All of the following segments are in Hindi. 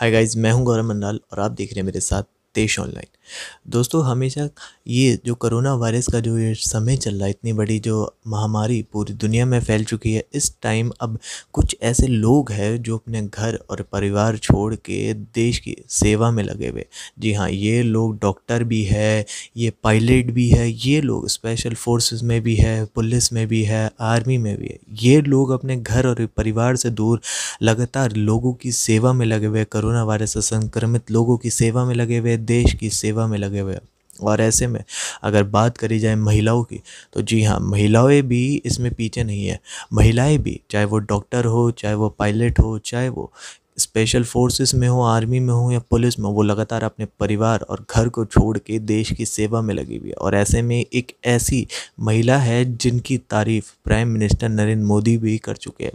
हाय गाइस मैं हूं गौरव मंडाल और आप देख रहे हैं मेरे साथ देश ऑनलाइन दोस्तों हमेशा ये जो करोना वायरस का जो ये समय चल रहा है इतनी बड़ी जो महामारी पूरी दुनिया में फैल चुकी है इस टाइम अब कुछ ऐसे लोग हैं जो अपने घर और परिवार छोड़ के देश की सेवा में लगे हुए जी हाँ ये लोग डॉक्टर भी है ये पायलट भी है ये लोग स्पेशल फोर्सेस में भी है पुलिस में भी है आर्मी में भी है ये लोग अपने घर और परिवार से दूर लगातार लोगों की सेवा में लगे हुए करोना वायरस से संक्रमित लोगों की सेवा में लगे हुए देश की सेवा में लगे हुए हैं और ऐसे में अगर बात करी जाए महिलाओं की तो जी हाँ महिलाएं भी इसमें पीछे नहीं है महिलाएं भी चाहे वो डॉक्टर हो चाहे वो पायलट हो चाहे वो स्पेशल फोर्सेस में हो आर्मी में हो या पुलिस में वो लगातार अपने परिवार और घर को छोड़ के देश की सेवा में लगी हुई है और ऐसे में एक ऐसी महिला है जिनकी तारीफ प्राइम मिनिस्टर नरेंद्र मोदी भी कर चुके हैं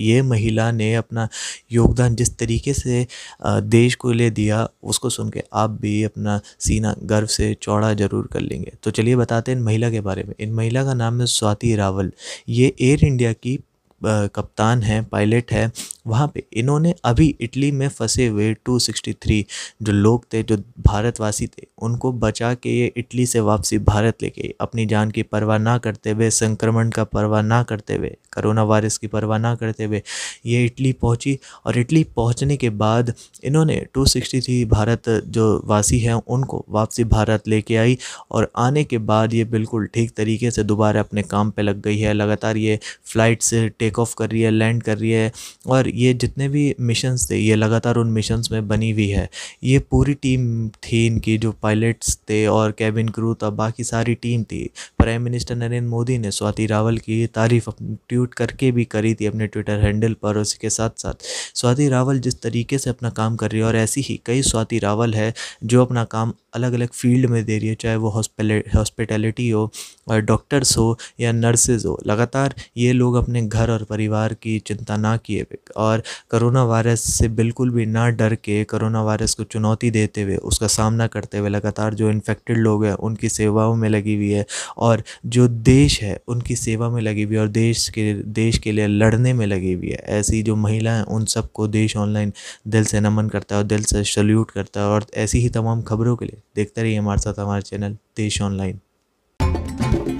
ये महिला ने अपना योगदान जिस तरीके से देश को ले दिया उसको सुन के आप भी अपना सीना गर्व से चौड़ा ज़रूर कर लेंगे तो चलिए बताते हैं इन महिला के बारे में इन महिला का नाम है स्वाति रावल ये एयर इंडिया की कप्तान है पायलट है वहाँ पे इन्होंने अभी इटली में फंसे हुए 263 जो लोग थे जो भारतवासी थे उनको बचा के ये इटली से वापसी भारत लेके अपनी जान की परवाह ना करते हुए संक्रमण का परवाह ना करते हुए करोना वायरस की परवाह ना करते हुए ये इटली पहुंची और इटली पहुंचने के बाद इन्होंने 263 भारत जो वासी हैं उनको वापसी भारत लेके आई और आने के बाद ये बिल्कुल ठीक तरीके से दोबारा अपने काम पर लग गई है लगातार ये फ़्लाइट से टेक ऑफ कर रही है लैंड कर रही है और ये जितने भी मिशन थे ये लगातार उन मिशन में बनी हुई है ये पूरी टीम थी इनकी जो पायलट्स थे और कैबिन क्रू था बाकी सारी टीम थी प्राइम मिनिस्टर नरेंद्र मोदी ने स्वाति रावल की तारीफ ट्वीट करके भी करी थी अपने ट्विटर हैंडल पर उसके साथ साथ स्वाति रावल जिस तरीके से अपना काम कर रही है और ऐसी ही कई स्वाति रावल है जो अपना काम अलग अलग फील्ड में दे रही है चाहे वो हॉस्पिटलिटी हो और डॉक्टर्स हो या नर्सेज हो लगातार ये लोग अपने घर और परिवार की चिंता ना किए और करोना वायरस से बिल्कुल भी ना डर के करोना वायरस को चुनौती देते हुए उसका सामना करते हुए लगातार जो इन्फेक्टेड लोग हैं उनकी सेवाओं में लगी हुई है और जो देश है उनकी सेवा में लगी हुई है और देश के देश के लिए लड़ने में लगी हुई है ऐसी जो महिलाएं उन सबको देश ऑनलाइन दिल से नमन करता है और दिल से सल्यूट करता है और ऐसी ही तमाम खबरों के लिए देखते रहिए हमारे साथ हमारे चैनल देश ऑनलाइन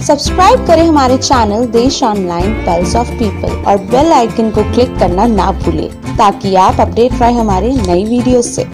सब्सक्राइब करें हमारे channel Desh online pulse of people और बेल आइकन को क्लिक करना ना भूलें ताकि आप अपडेट रहे हमारे नई वीडियो से